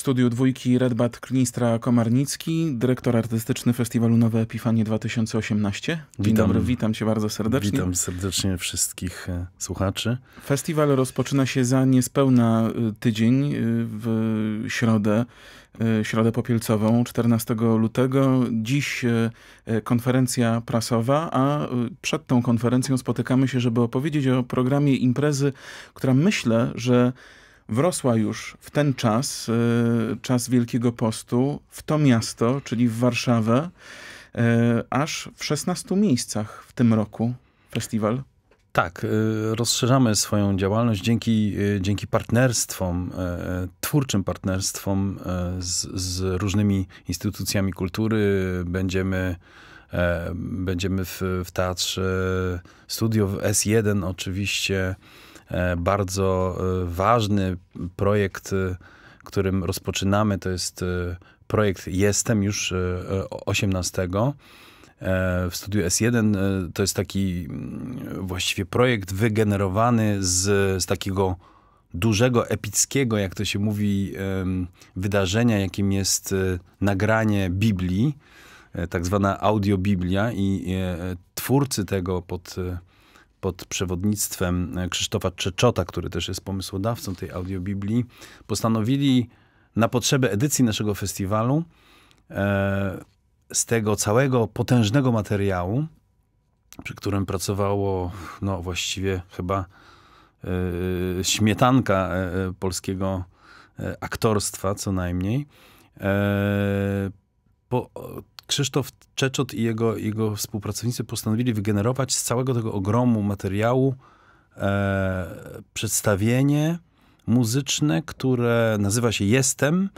studiu dwójki Redbat Klinistra Komarnicki, dyrektor artystyczny Festiwalu Nowe Epifanie 2018. Dzień witam. dobry, witam cię bardzo serdecznie. Witam serdecznie wszystkich e, słuchaczy. Festiwal rozpoczyna się za niespełna e, tydzień e, w środę, środę popielcową, 14 lutego. Dziś konferencja prasowa, a przed tą konferencją spotykamy się, żeby opowiedzieć o programie imprezy, która myślę, że wrosła już w ten czas, y, czas Wielkiego Postu, w to miasto, czyli w Warszawę, y, aż w 16 miejscach w tym roku festiwal. Tak, y, rozszerzamy swoją działalność dzięki, dzięki partnerstwom, twórczym partnerstwom z, z różnymi instytucjami kultury. Będziemy e, będziemy w, w teatrze studio w S1 oczywiście E, bardzo e, ważny projekt, e, którym rozpoczynamy. To jest projekt Jestem już 18 w studiu S1. To jest taki mm, właściwie projekt wygenerowany z, z takiego dużego, epickiego, jak to się mówi, wydarzenia, jakim jest nagranie Biblii, tak zwana audiobiblia i twórcy tego pod pod przewodnictwem e, Krzysztofa Czeczota, który też jest pomysłodawcą tej audiobiblii, postanowili na potrzeby edycji naszego festiwalu e, z tego całego potężnego materiału, przy którym pracowało no, właściwie chyba e, śmietanka polskiego aktorstwa co najmniej, po, Krzysztof Czeczot i jego, jego współpracownicy postanowili wygenerować z całego tego ogromu materiału e, przedstawienie muzyczne, które nazywa się Jestem,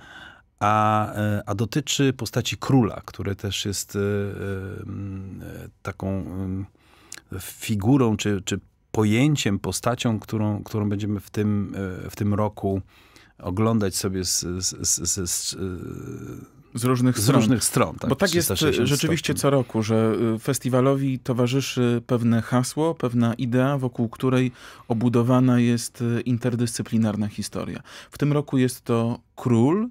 a, e, a dotyczy postaci króla, który też jest e, e, taką e, figurą czy, czy pojęciem, postacią, którą, którą będziemy w tym, e, w tym roku oglądać sobie z, z, z, z różnych z stron. Różnych stron tak, Bo tak jest e, rzeczywiście co roku, że e, festiwalowi towarzyszy pewne hasło, pewna idea, wokół której obudowana jest e, interdyscyplinarna historia. W tym roku jest to król,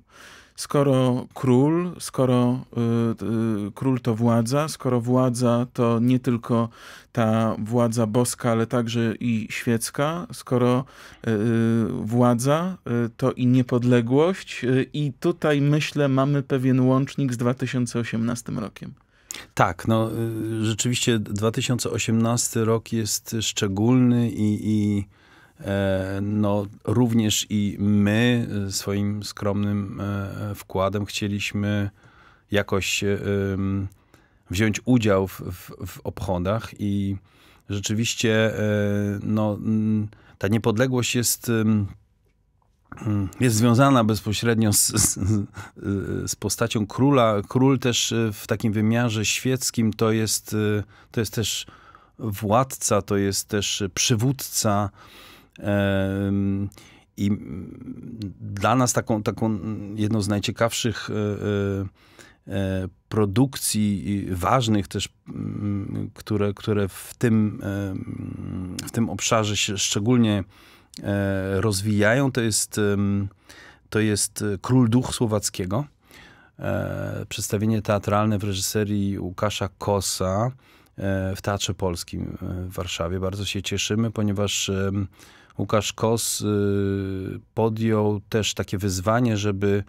skoro król, skoro y, y, król to władza, skoro władza to nie tylko ta władza boska, ale także i świecka, skoro y, władza to i niepodległość i tutaj myślę mamy pewien łącznik z 2018 rokiem. Tak, no rzeczywiście 2018 rok jest szczególny i, i E, no, również i my swoim skromnym e, wkładem chcieliśmy jakoś e, wziąć udział w, w, w obchodach i rzeczywiście no, ta niepodległość jest mm, jest związana bezpośrednio z, z, z, postacią króla. Król też w takim wymiarze świeckim to jest, to jest też władca, to jest też przywódca, i dla nas taką, taką jedną z najciekawszych e, e, e, produkcji ważnych też, mm, które, które w, tym, w tym obszarze się szczególnie rozwijają, to jest, to jest Król Duch Słowackiego. Przedstawienie teatralne w reżyserii Łukasza Kosa w Teatrze Polskim w Warszawie. Bardzo się cieszymy, ponieważ Łukasz Kos y, podjął też takie wyzwanie, żeby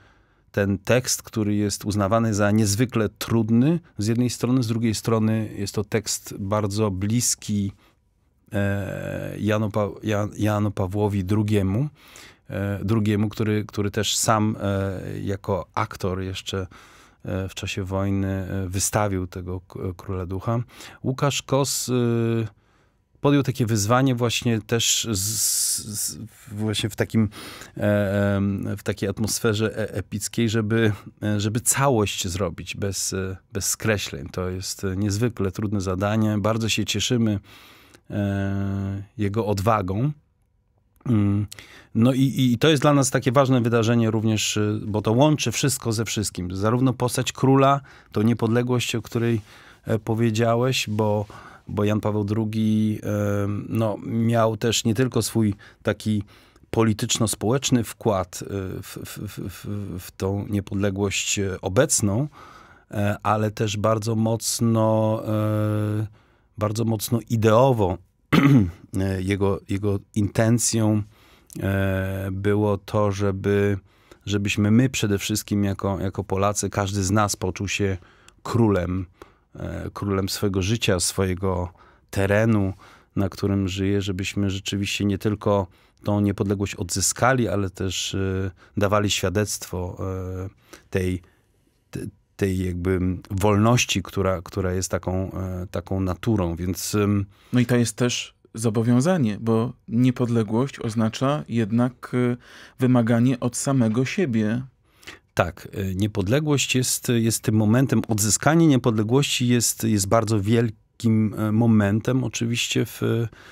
ten tekst, który jest uznawany za niezwykle trudny z jednej strony, z drugiej strony jest to tekst bardzo bliski e, Janu, pa Janu Pawłowi II, e, drugiemu, który, który też sam e, jako aktor jeszcze w czasie wojny wystawił tego Króla Ducha. Łukasz Kos y, podjął takie wyzwanie właśnie też z, z, właśnie w takim e, w takiej atmosferze e, epickiej, żeby, e, żeby całość zrobić bez, bez skreśleń. To jest niezwykle trudne zadanie. Bardzo się cieszymy jego odwagą. Mm. No i, i, to jest dla nas takie ważne wydarzenie również, bo to łączy wszystko ze wszystkim. Zarówno postać króla, to niepodległość, o której powiedziałeś, bo bo Jan Paweł II no, miał też nie tylko swój taki polityczno-społeczny wkład e, w, w, w, w tą niepodległość e, obecną, e, ale też bardzo mocno, bardzo mocno ideowo jego, jego intencją było to, żeby, żebyśmy my przede wszystkim jako, jako Polacy, każdy z nas poczuł się królem E, królem swojego życia, swojego terenu, na którym żyje, żebyśmy rzeczywiście nie tylko tą niepodległość odzyskali, ale też e, dawali świadectwo e, tej, tej jakby wolności, która, która jest taką, taką naturą, więc... No i to jest też zobowiązanie, bo niepodległość oznacza jednak wymaganie od samego siebie tak, e, niepodległość jest, jest tym momentem, odzyskanie niepodległości jest, jest bardzo wielkim e, momentem oczywiście w,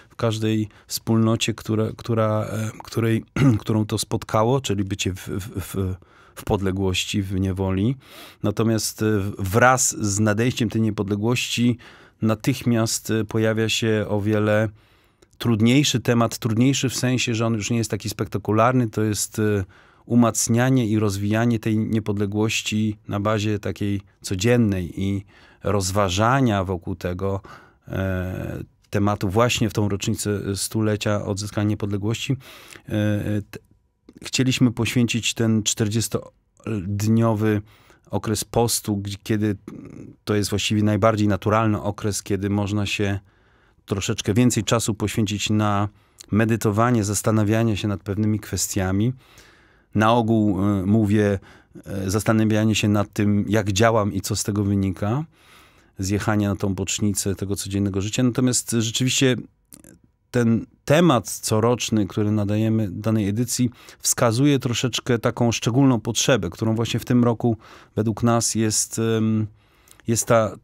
w każdej wspólnocie, która która, e, której, którą to spotkało, czyli bycie w, w, w podległości, w niewoli. Natomiast wraz z nadejściem tej niepodległości natychmiast pojawia się o wiele trudniejszy temat, trudniejszy w sensie, że on już nie jest taki spektakularny, to jest umacnianie i rozwijanie tej niepodległości na bazie takiej codziennej i rozważania wokół tego e, tematu właśnie w tą rocznicę stulecia odzyskania niepodległości. E, e t, chcieliśmy poświęcić ten 40-dniowy okres postu, kiedy to jest właściwie najbardziej naturalny okres, kiedy można się troszeczkę więcej czasu poświęcić na medytowanie, zastanawianie się nad pewnymi kwestiami na ogół e, mówię e, zastanawianie się nad tym, jak działam i co z tego wynika, zjechanie na tą bocznicę tego codziennego życia. Natomiast rzeczywiście ten temat coroczny, który nadajemy danej edycji, wskazuje troszeczkę taką szczególną potrzebę, którą właśnie w tym roku według nas jest, jest ta,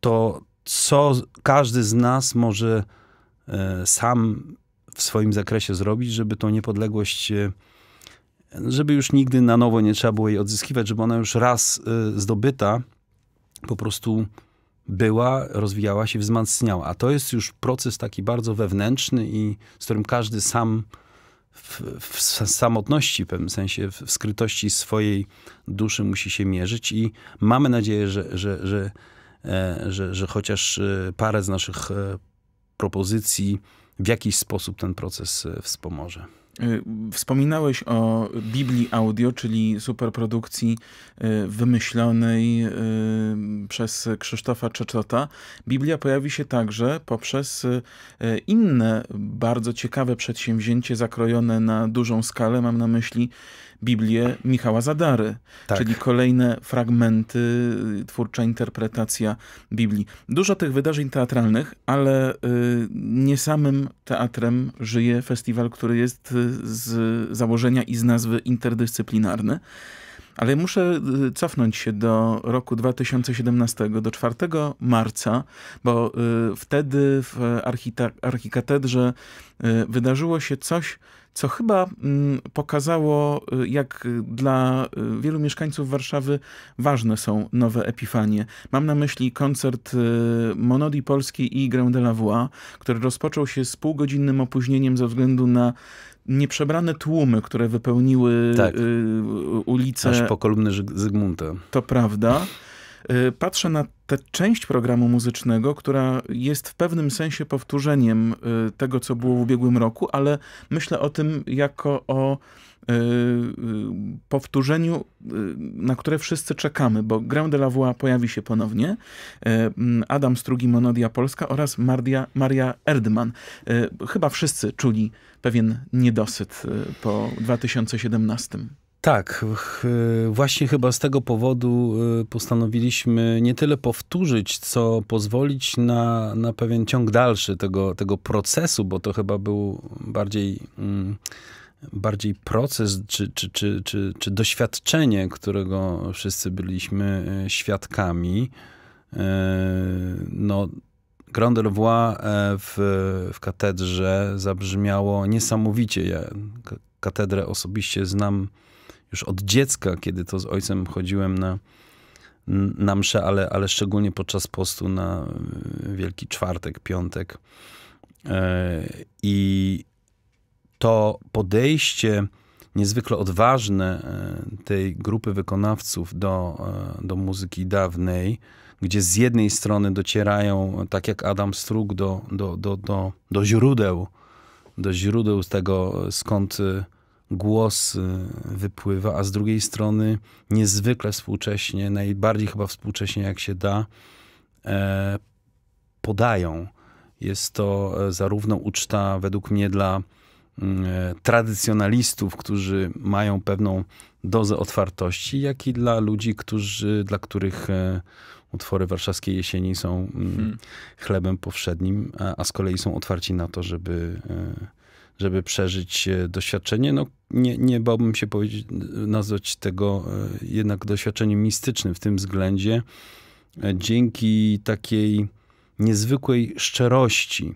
to, co każdy z nas może e, sam w swoim zakresie zrobić, żeby tą niepodległość żeby już nigdy na nowo nie trzeba było jej odzyskiwać, żeby ona już raz y, zdobyta po prostu była, rozwijała się, wzmacniała. A to jest już proces taki bardzo wewnętrzny i z którym każdy sam w, w samotności, w pewnym sensie, w skrytości swojej duszy musi się mierzyć i mamy nadzieję, że, że, że, e, że, że chociaż e, parę z naszych e, propozycji w jakiś sposób ten proces wspomoże. Y, wspominałeś o Biblii Audio, czyli superprodukcji y, wymyślonej y, przez Krzysztofa Czeczota. Biblia pojawi się także poprzez inne bardzo ciekawe przedsięwzięcie zakrojone na dużą skalę. Mam na myśli Biblię Michała Zadary, tak. czyli kolejne fragmenty, y, twórcza interpretacja Biblii. Dużo tych wydarzeń teatralnych, ale y, nie samym teatrem żyje festiwal, który jest y, z założenia i z nazwy interdyscyplinarny. Ale muszę cofnąć się do roku 2017, do 4 marca, bo wtedy w archikatedrze wydarzyło się coś, co chyba mm, pokazało, y, jak dla y, wielu mieszkańców Warszawy ważne są nowe epifanie. Mam na myśli koncert y, Monodii Polskiej i Grę de la Voix, który rozpoczął się z półgodzinnym opóźnieniem ze względu na nieprzebrane tłumy, które wypełniły tak. ulice. Aż po kolumny Zygmunta. To prawda. Patrzę na tę część programu muzycznego, która jest w pewnym sensie powtórzeniem y, tego, co było w ubiegłym roku, ale myślę o tym jako o y, y, powtórzeniu, na które wszyscy czekamy, bo Grand de la Voix pojawi się ponownie. Adam Strugi, Monodia Polska oraz Maria, Maria Erdman. Chyba wszyscy czuli pewien niedosyt po 2017. Tak, właśnie chyba z tego powodu y, postanowiliśmy nie tyle powtórzyć, co pozwolić na, na pewien ciąg dalszy tego, tego procesu, bo to chyba był bardziej, mm, bardziej proces czy, czy, czy, czy, czy doświadczenie, którego wszyscy byliśmy y, świadkami. Y, no, Grand Voix e, w, w katedrze zabrzmiało niesamowicie. Ja katedrę osobiście znam już od dziecka, kiedy to z ojcem chodziłem na, na msze, ale, ale szczególnie podczas postu na e, Wielki Czwartek, Piątek. E, I to podejście niezwykle odważne e, tej grupy wykonawców do, do muzyki dawnej, gdzie z jednej strony docierają, tak jak Adam Strug, do, do, do, do, do źródeł, do źródeł tego, skąd głos y, wypływa, a z drugiej strony niezwykle współcześnie, najbardziej chyba współcześnie jak się da, e, podają. Jest to e, zarówno uczta według mnie dla mm, e, tradycjonalistów, którzy mają pewną dozę otwartości, jak i dla ludzi, którzy, dla których utwory warszawskiej jesieni są mm, hmm. chlebem powszednim, a, a z kolei są otwarci na to, żeby żeby przeżyć e, doświadczenie. No, nie, nie bałbym się powiedzieć, nazwać tego e, jednak doświadczeniem mistycznym w tym względzie. E, dzięki takiej niezwykłej szczerości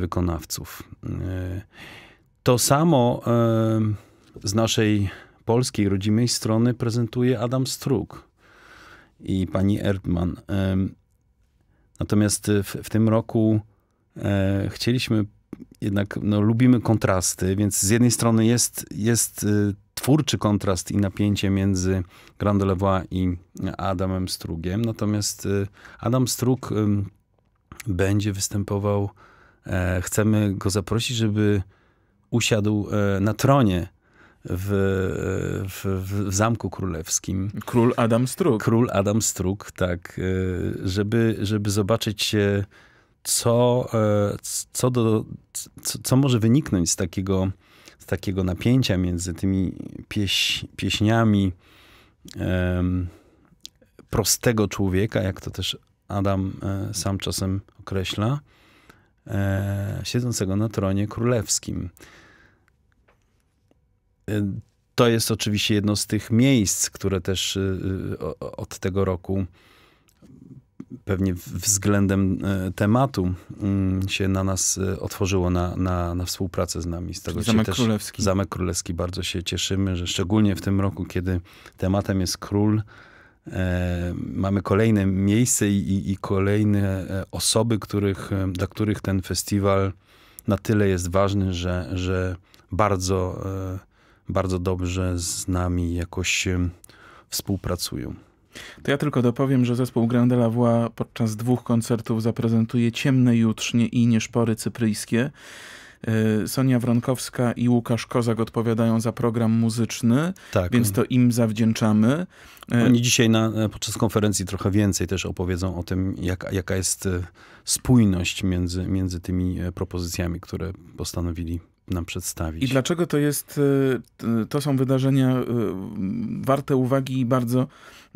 wykonawców. To samo z naszej polskiej, rodzimej strony prezentuje Adam Struk i pani Erdman. Natomiast w, w tym roku chcieliśmy jednak no, lubimy kontrasty, więc z jednej strony jest, jest y, twórczy kontrast i napięcie między Grandelowa i Adamem Strugiem, natomiast y, Adam Strug będzie występował, e, chcemy go zaprosić, żeby usiadł e, na tronie w, w, w, Zamku Królewskim. Król Adam Strug. Król Adam Strug, tak. Y, żeby, żeby zobaczyć co, e, co, do, co, co może wyniknąć z takiego, z takiego napięcia między tymi pieś, pieśniami prostego człowieka, jak to też Adam e, sam czasem określa, e, siedzącego na tronie królewskim. to jest oczywiście jedno z tych miejsc, które też od tego roku pewnie względem e, tematu mm, się na nas e, otworzyło na, na, na współpracę z nami. Z tego Czyli Zamek też, Królewski. Zamek Królewski. Bardzo się cieszymy, że szczególnie w tym roku, kiedy tematem jest król, E, mamy kolejne miejsce i, i, i, kolejne e, osoby, których, dla których ten festiwal na tyle jest ważny, że, że bardzo, e, bardzo dobrze z nami jakoś współpracują. To ja tylko dopowiem, że zespół Grandela Voix podczas dwóch koncertów zaprezentuje Ciemne Jutrznie i Nieszpory Cypryjskie. E, Sonia Wronkowska i Łukasz Kozak odpowiadają za program muzyczny, tak. więc to im zawdzięczamy. E, Oni dzisiaj na, e, podczas konferencji trochę więcej też opowiedzą o tym, jak, jaka jest spójność między, między tymi propozycjami, które postanowili nam przedstawić. I dlaczego to jest, to są wydarzenia warte uwagi i bardzo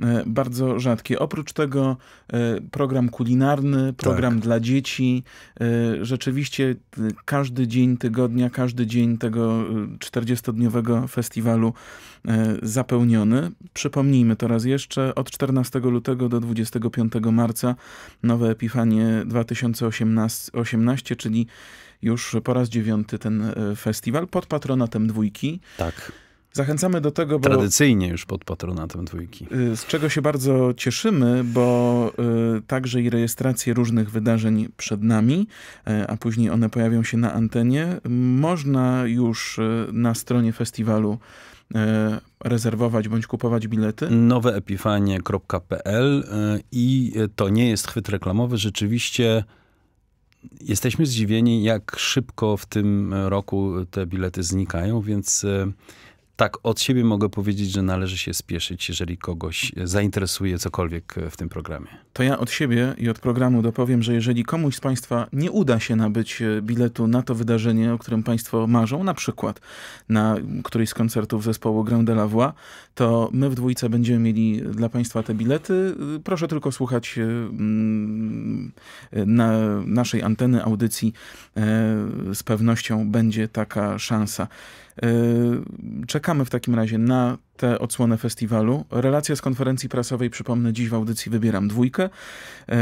E, bardzo rzadkie. Oprócz tego e, program kulinarny, program tak. dla dzieci. E, rzeczywiście każdy dzień tygodnia, każdy dzień tego 40-dniowego festiwalu zapełniony. Przypomnijmy to raz jeszcze, od 14 lutego do 25 marca nowe Epifanie 2018, 18, czyli już po raz dziewiąty ten festiwal pod patronatem dwójki. Tak. Zachęcamy do tego, bo... Tradycyjnie już pod patronatem dwójki. Y, z czego się bardzo cieszymy, bo y, także i rejestracje różnych wydarzeń przed nami, y, a później one pojawią się na antenie, można już na stronie festiwalu rezerwować bądź kupować bilety? Noweepifanie.pl i to nie jest chwyt reklamowy. Rzeczywiście jesteśmy zdziwieni, jak szybko w tym roku te bilety znikają, więc tak, od siebie mogę powiedzieć, że należy się spieszyć, jeżeli kogoś zainteresuje cokolwiek w tym programie. To ja od siebie i od programu dopowiem, że jeżeli komuś z Państwa nie uda się nabyć e, biletu na to wydarzenie, o którym Państwo marzą, na przykład na któryś z koncertów zespołu Grand de la Voix, to my w dwójce będziemy mieli dla Państwa te bilety. E, proszę tylko słuchać e, mm, na naszej anteny audycji. Z pewnością będzie taka szansa. Yy, czekamy w takim razie na tę odsłonę festiwalu. Relacja z konferencji prasowej, przypomnę, dziś w audycji Wybieram Dwójkę. Yy,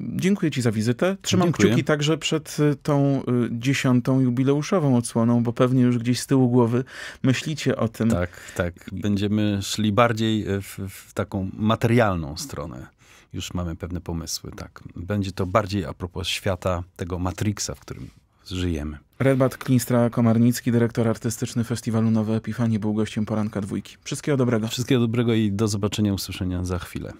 dziękuję Ci za wizytę. Trzymam Dziękuję. kciuki także przed y, tą y, dziesiątą jubileuszową odsłoną, bo pewnie już gdzieś z tyłu głowy myślicie o tym. Tak, tak. Będziemy szli bardziej y, w, w taką materialną stronę już mamy pewne pomysły, tak. Będzie to bardziej a propos świata tego Matrixa, w którym żyjemy. Redbat Klinstra Komarnicki, dyrektor artystyczny Festiwalu Nowe Epifanie, był gościem poranka dwójki. Wszystkiego dobrego. Wszystkiego dobrego i do zobaczenia, usłyszenia za chwilę.